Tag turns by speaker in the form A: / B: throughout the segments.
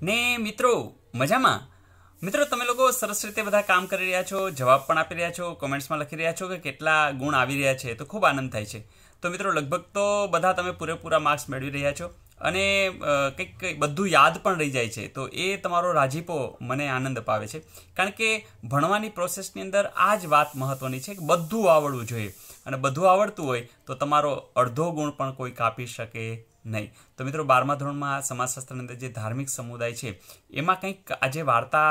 A: ને મિત્રો મજામાં મિત્રો તમે લોકો સરસ રીતે બધા કામ કરી રહ્યા છો જવાબ પણ આપી રહ્યા છો કોમેન્ટ્સમાં લખી રહ્યા છો કે કેટલા ગુણ આવી રહ્યા છે તો ખૂબ આનંદ થાય છે તો મિત્રો લગભગ તો બધા તમે પૂરેપૂરા માર્ક્સ મેળવી રહ્યા છો અને કંઈક કંઈક બધું યાદ પણ રહી જાય છે તો એ તમારો રાજીપો મને આનંદ અપાવે છે કારણ કે ભણવાની પ્રોસેસની અંદર આ જ વાત મહત્ત્વની છે કે બધું આવડવું જોઈએ અને બધું આવડતું હોય તો તમારો અડધો ગુણ પણ કોઈ કાપી શકે નહીં તો મિત્રો બારમા ધોરણમાં સમાજશાસ્ત્રની અંદર જે ધાર્મિક સમુદાય છે એમાં કંઈક આજે વાર્તા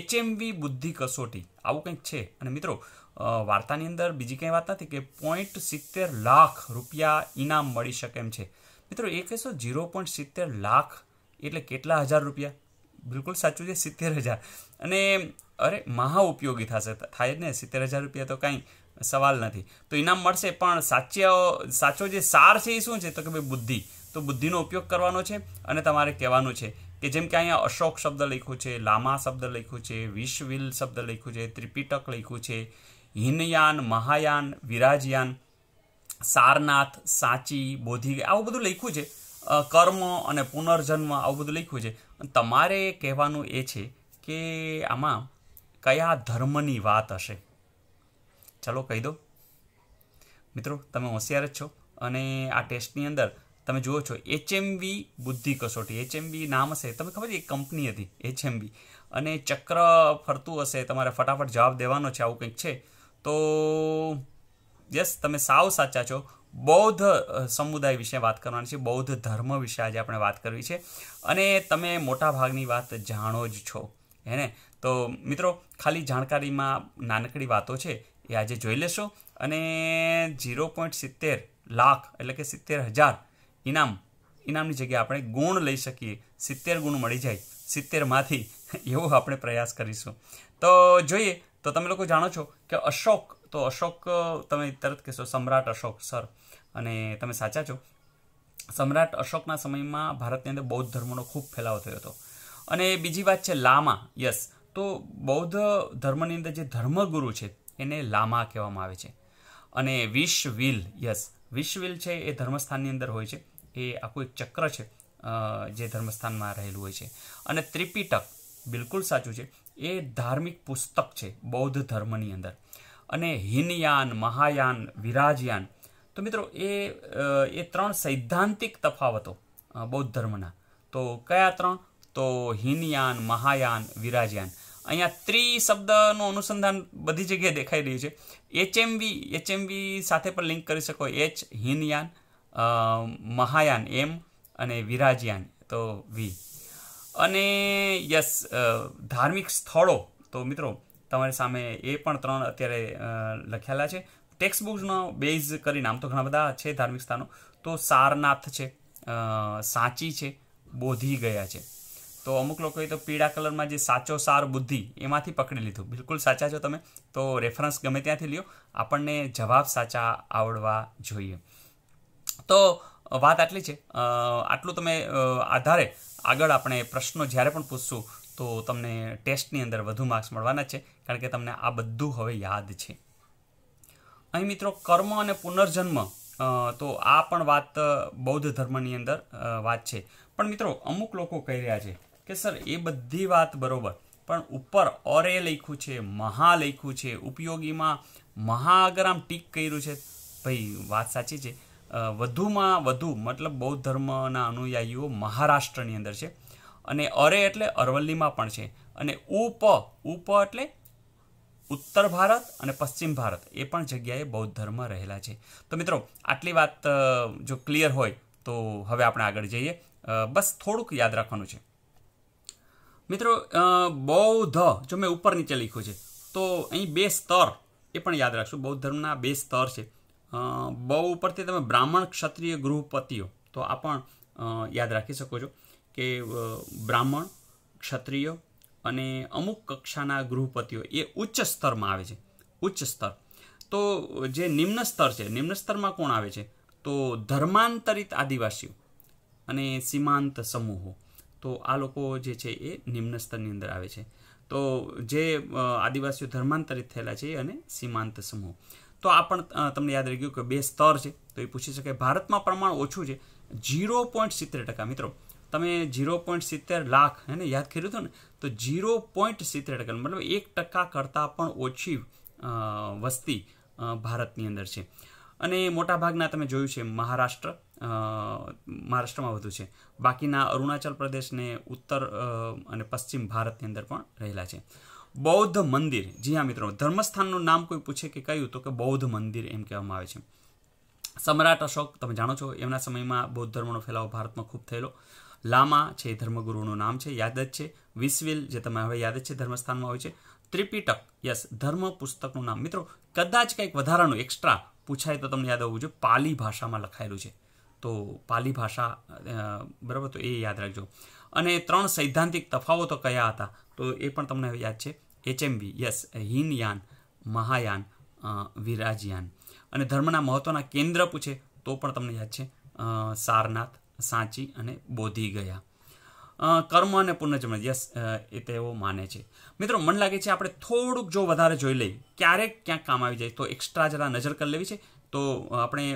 A: એચએમવી બુદ્ધિ કસોટી આવું કંઈક છે અને મિત્રો વાર્તાની અંદર બીજી કંઈ વાત નથી કે પોઈન્ટ સિત્તેર લાખ રૂપિયા ઇનામ મળી શકે એમ છે મિત્રો એ કહેશો ઝીરો પોઈન્ટ સિત્તેર લાખ એટલે કેટલા હજાર રૂપિયા બિલકુલ સાચું છે સિત્તેર હજાર અને અરે મહા ઉપયોગી થશે થાય જ ને સિત્તેર હજાર રૂપિયા તો કાંઈ સવાલ નથી તો ઇનામ મળશે પણ સાચો સાચો જે સાર છે એ શું છે તો કે ભાઈ બુદ્ધિ તો બુદ્ધિનો ઉપયોગ કરવાનો છે અને તમારે કહેવાનું છે કે જેમ કે અહીંયા અશોક શબ્દ લખ્યું છે લામા શબ્દ લખ્યું છે વિશ્વિલ શબ્દ લખ્યું છે ત્રિપિટક લખ્યું છે હિનયાન મહાયાન વિરાજયાન સારનાથ સાચી બોધિ આવું બધું લખ્યું છે કર્મ અને પુનર્જન્મ આવું બધું લખ્યું છે તમારે કહેવાનું એ છે કે આમાં કયા ધર્મની વાત હશે ચાલો કહી દો મિત્રો તમે હોશિયાર જ છો અને આ ટેસ્ટની અંદર તમે જુઓ છો એચએમવી બુદ્ધિ કસોટી એચએમવી નામ હશે તમે ખબર એક કંપની હતી એચએમવી અને ચક્ર ફરતું હશે તમારે ફટાફટ જવાબ દેવાનો છે આવું કંઈક છે તો યસ તમે સાવ સાચા છો બૌદ્ધ સમુદાય વિશે વાત કરવાની છે બૌદ્ધ ધર્મ વિશે આજે આપણે વાત કરવી છે અને તમે મોટા ભાગની વાત જાણો જ છો હે ને તો મિત્રો ખાલી જાણકારીમાં નાનકડી વાતો છે એ આજે જોઈ લેશો અને ઝીરો પોઈન્ટ સિત્તેર લાખ એટલે કે સિત્તેર હજાર ઇનામ ઇનામની જગ્યાએ આપણે ગુણ લઈ શકીએ સિત્તેર ગુણ મળી જાય સિત્તેરમાંથી એવો આપણે પ્રયાસ કરીશું તો જોઈએ તો તમે લોકો જાણો છો કે અશોક તો અશોક તમે તરત કહેશો સમ્રાટ અશોક સર અને તમે સાચા છો સમ્રાટ અશોકના સમયમાં ભારતની અંદર બૌદ્ધ ધર્મનો ખૂબ ફેલાવો થયો હતો અને બીજી વાત છે લામા યસ તો બૌદ્ધ ધર્મની અંદર જે ધર્મગુરુ છે એને લામા કહેવામાં આવે છે અને વિશવિલ યસ વિશવિલ છે એ ધર્મસ્થાનની અંદર હોય છે એ આખું એક ચક્ર છે જે ધર્મસ્થાનમાં રહેલું હોય છે અને ત્રિપિટક બિલકુલ સાચું છે એ ધાર્મિક પુસ્તક છે બૌદ્ધ ધર્મની અંદર અને હિનયાન મહાયાન વિરાજયાન તો મિત્રો એ એ ત્રણ સૈદ્ધાંતિક તફાવતો બૌદ્ધ ધર્મના તો કયા ત્રણ તો હિનયાન મહાયાન વિરાજયાન અહીંયા ત્રી શબ્દનું અનુસંધાન બધી જગ્યાએ દેખાઈ રહ્યું છે એચએમવી એચએમવી સાથે પણ લિંક કરી શકો એચ હિનયાન મહાયાન એમ અને વિરાજયાન તો વી અને યસ ધાર્મિક સ્થળો તો મિત્રો તમારી સામે એ પણ ત્રણ અત્યારે લખેલા છે ટેક્સ્ટ બુક્સનો બેઝ કરી નામ તો ઘણા બધા છે ધાર્મિક સ્થાનો તો સારનાથ છે સાંચી છે બોધી ગયા છે તો અમુક લોકોએ તો પીળા કલરમાં જે સાચો સાર બુદ્ધિ એમાંથી પકડી લીધું બિલકુલ સાચા છો તમે તો રેફરન્સ ગમે ત્યાંથી લ્યો આપણને જવાબ સાચા આવડવા જોઈએ તો વાત આટલી છે આટલું તમે આધારે આગળ આપણે પ્રશ્નો જ્યારે પણ પૂછશું તો તમને ટેસ્ટની અંદર વધુ માર્ક્સ મળવાના છે કારણ કે તમને આ બધું હવે યાદ છે અહીં મિત્રો કર્મ અને પુનર્જન્મ તો આ પણ વાત બૌદ્ધ ધર્મની અંદર વાત છે પણ મિત્રો અમુક લોકો કહી રહ્યા છે કે સર એ બધી વાત બરોબર પણ ઉપર અરે લખ્યું છે મહા લખ્યું છે ઉપયોગીમાં મહા અગર આમ ટીક કર્યું છે ભાઈ વાત સાચી છે વધુમાં વધુ મતલબ બૌદ્ધ ધર્મના અનુયાયીઓ મહારાષ્ટ્રની અંદર છે અને અરે એટલે અરવલ્લીમાં પણ છે અને ઉપ ઉપ એટલે ઉત્તર ભારત અને પશ્ચિમ ભારત એ પણ જગ્યાએ બૌદ્ધ ધર્મ રહેલા છે તો મિત્રો આટલી વાત જો ક્લિયર હોય તો હવે આપણે આગળ જઈએ બસ થોડુંક યાદ રાખવાનું છે મિત્રો બૌદ્ધ જો મેં ઉપર નીચે લખ્યું છે તો અહીં બે સ્તર એ પણ યાદ રાખશું બૌદ્ધ ધર્મના બે સ્તર છે બહુ ઉપરથી તમે બ્રાહ્મણ ક્ષત્રિય ગૃહપતિઓ તો આ પણ યાદ રાખી શકો છો કે બ્રાહ્મણ ક્ષત્રિય અને અમુક કક્ષાના ગૃહપતિઓ એ ઉચ્ચ સ્તરમાં આવે છે ઉચ્ચ સ્તર તો જે નિમ્ન સ્તર છે નિમ્ન સ્તરમાં કોણ આવે છે તો ધર્માંતરિત આદિવાસીઓ અને સીમાંત સમૂહો તો આ લોકો જે છે એ નિમ્ન સ્તરની અંદર આવે છે તો જે આદિવાસીઓ ધર્માંતરિત થયેલા છે અને સીમાંત સમૂહ તો આ પણ તમને યાદ રહી ગયું કે બે સ્તર છે તો એ પૂછી શકે ભારતમાં પ્રમાણ ઓછું છે જીરો પોઈન્ટ સિત્તેર ટકા મિત્રો તમે જીરો પોઈન્ટ સિત્તેર લાખ એને યાદ કર્યું હતું ને તો ઝીરો પોઈન્ટ સિત્તેર ટકા મતલબ એક ટકા કરતાં પણ ઓછી વસ્તી ભારતની અંદર છે અને મોટાભાગના તમે જોયું છે મહારાષ્ટ્ર મહારાષ્ટ્રમાં વધુ છે બાકીના અરુણાચલ પ્રદેશને ઉત્તર અને પશ્ચિમ ભારતની અંદર પણ રહેલા છે બૌદ્ધ મંદિર જી હા મિત્રો ધર્મસ્થાનનું નામ કોઈ પૂછે કે કયું તો કે બૌદ્ધ મંદિર એમ કહેવામાં આવે છે સમ્રાટ અશોક તમે જાણો છો એમના સમયમાં બૌદ્ધ ધર્મનો ફેલાવો ભારતમાં ખૂબ થયેલો લામા છે ધર્મગુરુનું નામ છે યાદ જ છે વિશ્વિલ જે તમે હવે યાદ જ છે ધર્મસ્થાનમાં હોય છે ત્રિપિટક યસ ધર્મ પુસ્તકનું નામ મિત્રો કદાચ કંઈક વધારાનું એક્સ્ટ્રા પૂછાય તો તમને યાદ હોવું જોઈએ પાલી ભાષામાં લખાયેલું છે તો પાલી ભાષા બરાબર તો એ યાદ રાખજો અને ત્રણ સૈદ્ધાંતિક તફાવતો કયા હતા તો એ પણ તમને યાદ છે એચએમવી યસ હિનયાન મહાયાન વિરાજયાન અને ધર્મના મહત્ત્વના કેન્દ્ર પૂછે તો પણ તમને યાદ છે સારનાથ સાંચી અને બોધી ગયા કર્મ અને પુનર્જન્મ યસ એ તેઓ માને છે મિત્રો મન લાગે છે આપણે થોડુંક જો વધારે જોઈ લઈએ ક્યારેક ક્યાંક કામ આવી જાય તો એક્સ્ટ્રા જરા નજર કરી લેવી છે તો આપણે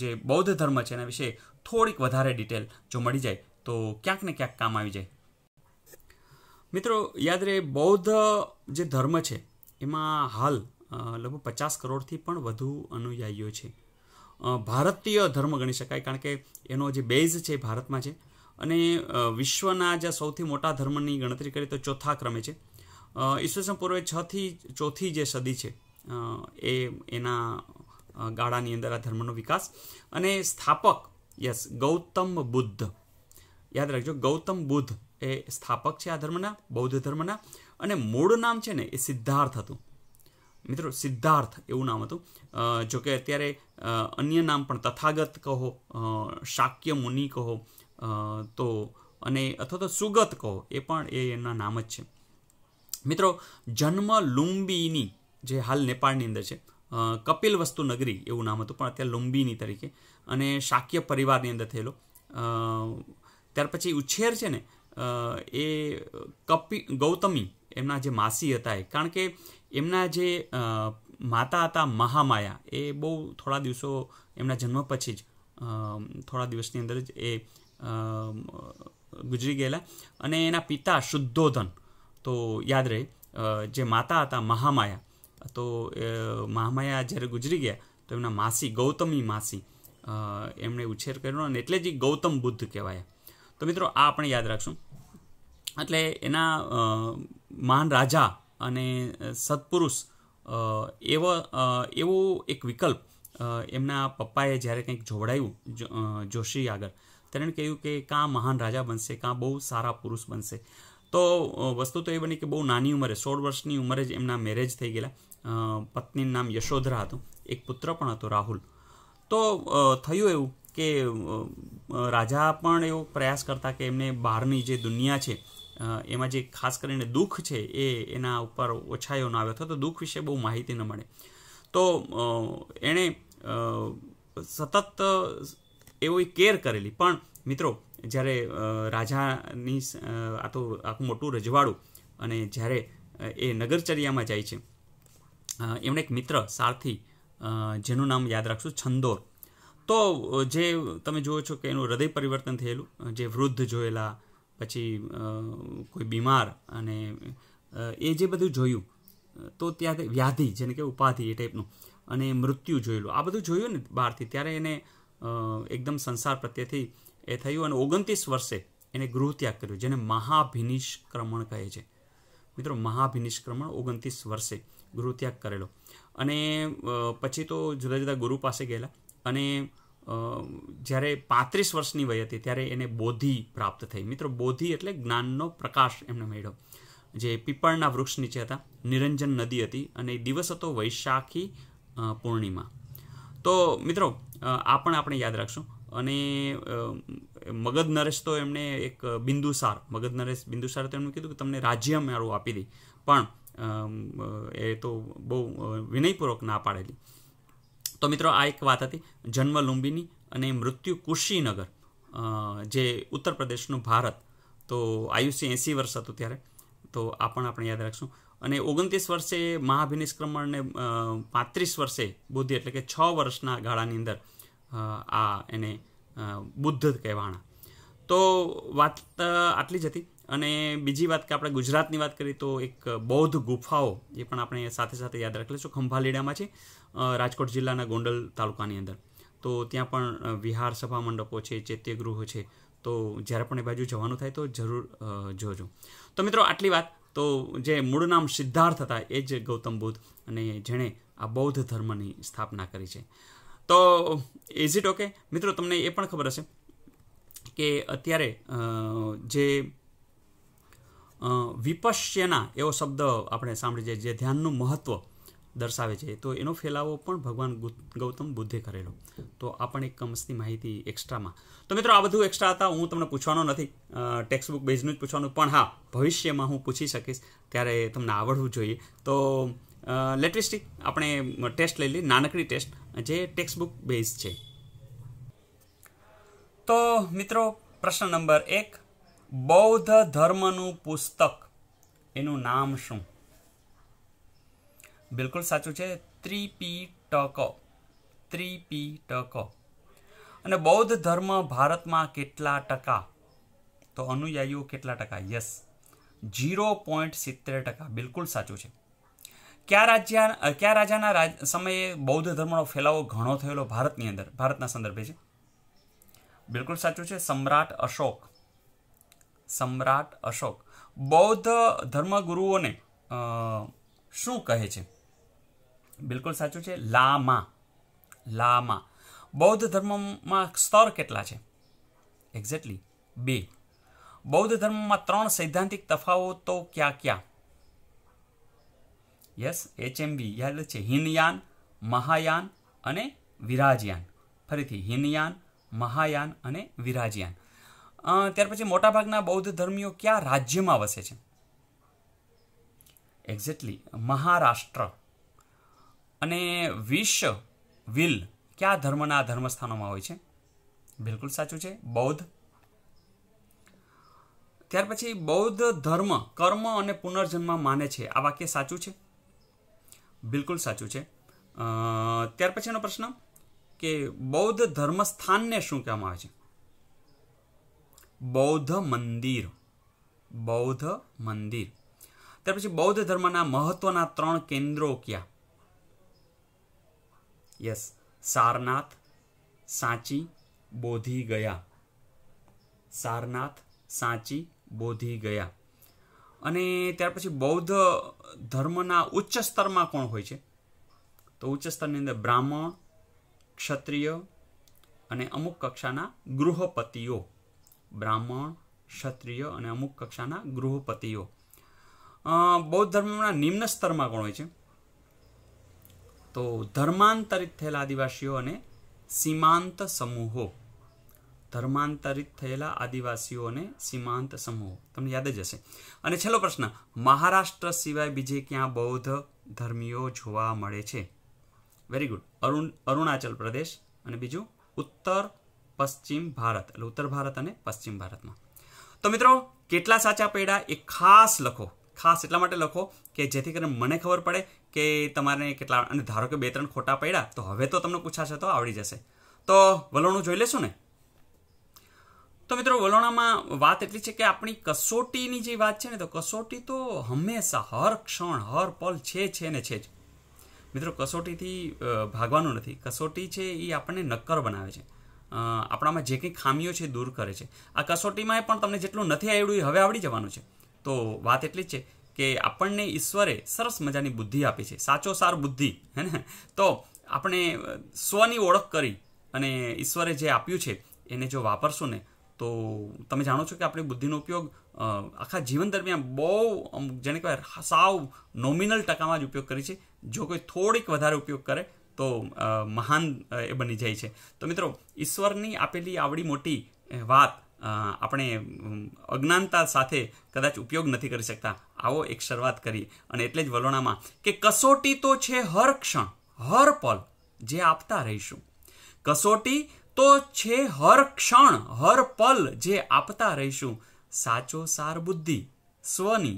A: જે બૌદ્ધ ધર્મ છે એના વિશે થોડીક વધારે ડિટેલ જો મળી જાય તો ક્યાંક ને ક્યાંક કામ આવી જાય મિત્રો યાદ રહે બૌદ્ધ જે ધર્મ છે એમાં હાલ લગભગ પચાસ કરોડથી પણ વધુ અનુયાયીઓ છે ભારતીય ધર્મ ગણી શકાય કારણ કે એનો જે બેઝ છે ભારતમાં છે અને વિશ્વના જે સૌથી મોટા ધર્મની ગણતરી કરીએ તો ચોથા ક્રમે છે ઈસવીસન પૂર્વે છથી ચોથી જે સદી છે એ એના ગાળાની અંદર આ ધર્મનો વિકાસ અને સ્થાપક યસ ગૌતમ બુદ્ધ યાદ રાખજો ગૌતમ બુદ્ધ એ સ્થાપક છે આ ધર્મના બૌદ્ધ ધર્મના અને મૂળ નામ છે ને એ સિદ્ધાર્થ હતું મિત્રો સિદ્ધાર્થ એવું નામ હતું જોકે અત્યારે અન્ય નામ પણ તથાગત કહો શાક્ય મુનિ કહો તો અને અથવા તો સુગત કહો એ પણ એ એમના નામ જ છે મિત્રો જન્મ લુંબીની જે હાલ નેપાળની અંદર છે કપિલ વસ્તુ નગરી એવું નામ હતું પણ અત્યારે લુંબીની તરીકે અને શાક્ય પરિવારની અંદર થયેલો ત્યાર પછી ઉછેર છે ને એ કપિ ગૌતમી એમના જે માસી હતા એ કારણ કે એમના જે માતા હતા મહામાયા એ બહુ થોડા દિવસો એમના જન્મ પછી જ થોડા દિવસની અંદર જ એ ગુજરી ગયેલા અને એના પિતા શુદ્ધોધન તો યાદ રહે જે માતા હતા મહામાયા તો મહામાયા જ્યારે ગુજરી ગયા તો એમના માસી ગૌતમી માસી એમણે ઉછેર કર્યો અને એટલે જ ગૌતમ બુદ્ધ કહેવાય તો મિત્રો આ આપણે યાદ રાખશું એટલે એના મહાન રાજા અને સત્પુરુષ એવો એવો એક વિકલ્પ એમના પપ્પાએ જ્યારે કંઈક જોવડાયું જોશી આગળ ત્યારે કહ્યું કે કાં મહાન રાજા બનશે કાં બહુ સારા પુરુષ બનશે તો વસ્તુ તો એ બની કે બહુ નાની ઉંમરે સોળ વર્ષની ઉંમરે જ એમના મેરેજ થઈ ગયેલા પત્નીનું નામ યશોધરા હતું એક પુત્ર પણ હતો રાહુલ તો થયું એવું કે રાજા પણ એવો પ્રયાસ કરતા કે એમને બહારની જે દુનિયા છે એમાં જે ખાસ કરીને દુઃખ છે એ એના ઉપર ઓછાયો ન આવ્યો તો દુઃખ વિશે બહુ માહિતી ન મળે તો એણે સતત એવી કેર કરેલી પણ મિત્રો જ્યારે રાજાની આ તો આખું મોટું રજવાડું અને જ્યારે એ નગરચર્યામાં જાય છે એમણે એક મિત્ર સારથી જેનું નામ યાદ રાખશું છંદોર તો જે તમે જુઓ છો કે એનું હૃદય પરિવર્તન થયેલું જે વૃદ્ધ જોયેલા પછી કોઈ બીમાર અને એ જે બધું જોયું તો ત્યાં વ્યાધિ જેને કે ઉપાધિ એ ટાઈપનું અને મૃત્યુ જોયેલું આ બધું જોયું ને બહારથી ત્યારે એને એકદમ સંસાર પ્રત્યેથી એ થયું અને ઓગણત્રીસ વર્ષે એને ત્યાગ કર્યો જેને મહાભિનિષ્ક્રમણ કહે છે મિત્રો મહાભિનિષ્ક્રમણ ઓગણત્રીસ વર્ષે ગૃહત્યાગ કરેલો અને પછી તો જુદા જુદા ગુરુ પાસે ગયેલા અને જ્યારે પાંત્રીસ વર્ષની વય હતી ત્યારે એને બોધિ પ્રાપ્ત થઈ મિત્રો બોધિ એટલે જ્ઞાનનો પ્રકાશ એમને મળ્યો જે પીપળના વૃક્ષ નીચે હતા નિરંજન નદી હતી અને દિવસ હતો વૈશાખી પૂર્ણિમા તો મિત્રો આ પણ આપણે યાદ રાખશું અને મગધ નરેશ તો એમણે એક બિંદુસાર મગધ નરેશ બિંદુસાર તો એમણે કીધું કે તમને રાજ્ય મારું આપી દઈ પણ એ તો બહુ વિનયપૂર્વક ના પાડેલી તો મિત્રો આ એક વાત હતી જન્મ લુંબીની અને મૃત્યુ કુશીનગર જે ઉત્તર પ્રદેશનું ભારત તો આયુષ્ય એંસી વર્ષ હતું ત્યારે તો આ પણ આપણે યાદ રાખશું અને ઓગણત્રીસ વર્ષે મહાભિનિષ્ક્રમણને પાંત્રીસ વર્ષે બુદ્ધિ એટલે કે છ વર્ષના ગાળાની અંદર આ એને બુદ્ધ કહેવાણા તો વાત આટલી જ હતી અને બીજી વાત કે આપણે ગુજરાતની વાત કરીએ તો એક બૌદ્ધ ગુફાઓ એ પણ આપણે સાથે સાથે યાદ રાખી લઈશું ખંભાલીડામાં છે રાજકોટ જિલ્લાના ગોંડલ તાલુકાની અંદર તો ત્યાં પણ વિહાર સભા મંડપો છે ચૈત્યગૃહો છે તો જ્યારે પણ એ બાજુ જવાનું થાય તો જરૂર જોજો તો મિત્રો આટલી વાત તો જે મૂળ નામ સિદ્ધાર્થ હતા એ જ ગૌતમ બુદ્ધ અને જેણે આ બૌદ્ધ ધર્મની સ્થાપના કરી છે તો ઇઝ ઇટ ઓકે મિત્રો તમને એ પણ ખબર હશે કે અત્યારે જે વિપશ્યના એવો શબ્દ આપણે સાંભળીએ જે ધ્યાનનું મહત્ત્વ દર્શાવે છે તો એનો ફેલાવો પણ ભગવાન ગૌતમ બુદ્ધે કરેલો તો આ પણ એક કમસ્તી માહિતી એક્સ્ટ્રામાં તો મિત્રો આ બધું એક્સ્ટ્રા હતા હું તમને પૂછવાનો નથી ટેક્સ્ટ બુક બેઝનું જ પૂછવાનું પણ હા ભવિષ્યમાં હું પૂછી શકીશ ત્યારે તમને આવડવું જોઈએ તો લેટેસ્ટી આપણે ટેસ્ટ લઈ લઈએ નાનકડી ટેસ્ટ જે ટેક્સ્ટ બુક બેઝ છે તો મિત્રો પ્રશ્ન નંબર એક બૌદ્ધ ધર્મનું પુસ્તક એનું નામ શું બિલકુલ સાચું છે ત્રિપીટક ત્રિપીટક અને બૌદ્ધ ધર્મ ભારતમાં કેટલા ટકા તો અનુયાયીઓ કેટલા ટકા યસ ઝીરો પોઈન્ટ સિત્તેર ટકા બિલકુલ સાચું છે કયા રાજ્ય કયા રાજાના સમયે બૌદ્ધ ધર્મનો ફેલાવો ઘણો થયેલો ભારતની અંદર ભારતના સંદર્ભે છે બિલકુલ સાચું છે સમ્રાટ અશોક સમ્રાટ અશોક બૌદ્ધ ધર્મગુરુઓને શું કહે છે બિલકુલ સાચું છે લામા લામા બૌદ્ધ ધર્મમાં સ્તર કેટલા છે એક્ઝેક્ટલી બે બૌદ્ધ ધર્મમાં ત્રણ સૈદ્ધાંતિક તફાવતો ક્યાં ક્યાં યસ એચએમબી યાદ છે હિનયાન મહાયાન અને વિરાજયાન ફરીથી હિનયાન મહાયાન અને વિરાજયાન ત્યાર પછી મોટાભાગના બૌદ્ધ ધર્મીઓ કયા રાજ્યમાં વસે છે એક્ઝેક્ટલી મહારાષ્ટ્ર અને વિશ્વ વિલ કયા ધર્મના ધર્મસ્થાનોમાં હોય છે બિલકુલ સાચું છે બૌદ્ધ ત્યાર પછી બૌદ્ધ ધર્મ કર્મ અને પુનર્જન્મ માને છે આ વાક્ય સાચું છે બિલકુલ સાચું છે ત્યાર પછીનો પ્રશ્ન કે બૌદ્ધ ધર્મસ્થાનને શું કહેવામાં આવે છે બૌદ્ધ મંદિર બૌદ્ધ મંદિર ત્યાર પછી બૌદ્ધ ધર્મના મહત્વના ત્રણ કેન્દ્રો ક્યાં યસ સારનાથ સાંચી બોધી ગયા સારનાથ સાંચી બોધી ગયા અને ત્યાર પછી બૌદ્ધ ધર્મના ઉચ્ચ સ્તરમાં કોણ હોય છે તો ઉચ્ચ સ્તરની અંદર બ્રાહ્મણ ક્ષત્રિય અને અમુક કક્ષાના ગૃહપતિઓ બ્રાહ્મણ ક્ષત્રિય અને અમુક કક્ષાના ગૃહપતિઓ બૌદ્ધ ધર્મના નિમ્ન સ્તરમાં કોણ હોય છે તો ધર્માંતરિત થયેલા આદિવાસીઓ અને સીમાંત સમૂહો ધર્માંતરિત થયેલા આદિવાસીઓને સીમાંત સમૂહો તમને યાદ જ હશે અને છેલ્લો પ્રશ્ન મહારાષ્ટ્ર સિવાય બીજે ક્યાં બૌદ્ધ ધર્મીઓ જોવા મળે છે વેરી ગુડ અરુણ અરુણાચલ પ્રદેશ અને બીજું ઉત્તર પશ્ચિમ ભારત એટલે ઉત્તર ભારત અને પશ્ચિમ ભારતમાં તો મિત્રો કેટલા સાચા પડ્યા એ ખાસ લખો ખાસ એટલા માટે લખો કે જેથી કરીને મને ખબર પડે કે તમારે કેટલા અને ધારો કે બે ત્રણ ખોટા પડ્યા તો હવે તો તમને પૂછાશે તો આવડી જશે તો વલણું જોઈ લેશું ને તો મિત્રો વલોણામાં વાત એટલી છે કે આપણી કસોટીની જે વાત છે ને તો કસોટી તો હંમેશા હર ક્ષણ હર પલ છે છે ને છે જ મિત્રો કસોટીથી ભાગવાનું નથી કસોટી છે એ આપણને નક્કર બનાવે છે આપણામાં જે કંઈ ખામીઓ છે દૂર કરે છે આ કસોટીમાં પણ તમને જેટલું નથી આવડ્યું એ હવે આવડી જવાનું છે તો વાત એટલી જ છે કે આપણને ઈશ્વરે સરસ મજાની બુદ્ધિ આપી છે સાચો સાર બુદ્ધિ હે ને તો આપણે સ્વની ઓળખ કરી અને ઈશ્વરે જે આપ્યું છે એને જો વાપરશું ને તો તમે જાણો છો કે આપણી બુદ્ધિનો ઉપયોગ આખા જીવન દરમિયાન બહુ જેને કહેવાય સાવ નોમિનલ ટકામાં જ ઉપયોગ કરી છે જો કોઈ થોડીક વધારે ઉપયોગ કરે તો મહાન એ બની જાય છે તો મિત્રો ઈશ્વરની આપેલી આવડી મોટી વાત આપણે અજ્ઞાનતા સાથે કદાચ ઉપયોગ નથી કરી શકતા આવો એક શરૂઆત કરી અને એટલે જ વલોણામાં કે કસોટી તો છે હર ક્ષણ હર પલ જે આપતા રહીશું કસોટી તો છે હર ક્ષણ હર પલ જે આપતા રહીશું સાચો સાર બુદ્ધિ સ્વની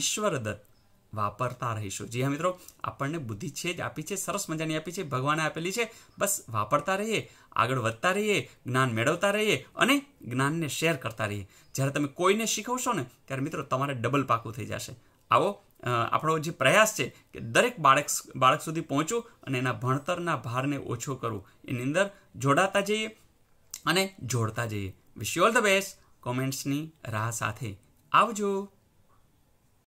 A: ઈશ્વર દત્ત વાપરતા રહીશું જી હા મિત્રો આપણને બુદ્ધિ છે જ આપી છે સરસ મજાની આપી છે ભગવાને આપેલી છે બસ વાપરતા રહીએ આગળ વધતા રહીએ જ્ઞાન મેળવતા રહીએ અને જ્ઞાનને શેર કરતા રહીએ જ્યારે તમે કોઈને શીખવશો ને ત્યારે મિત્રો તમારે ડબલ પાકું થઈ જશે આવો આપણો જે પ્રયાસ છે કે દરેક બાળક બાળક સુધી પહોંચવું અને એના ભણતરના ભારને ઓછો કરવું એની અંદર જોડાતા જઈએ અને જોડતા જઈએ વિશ ઓલ ધ બેસ્ટ કોમેન્ટ્સની રાહ સાથે આવજો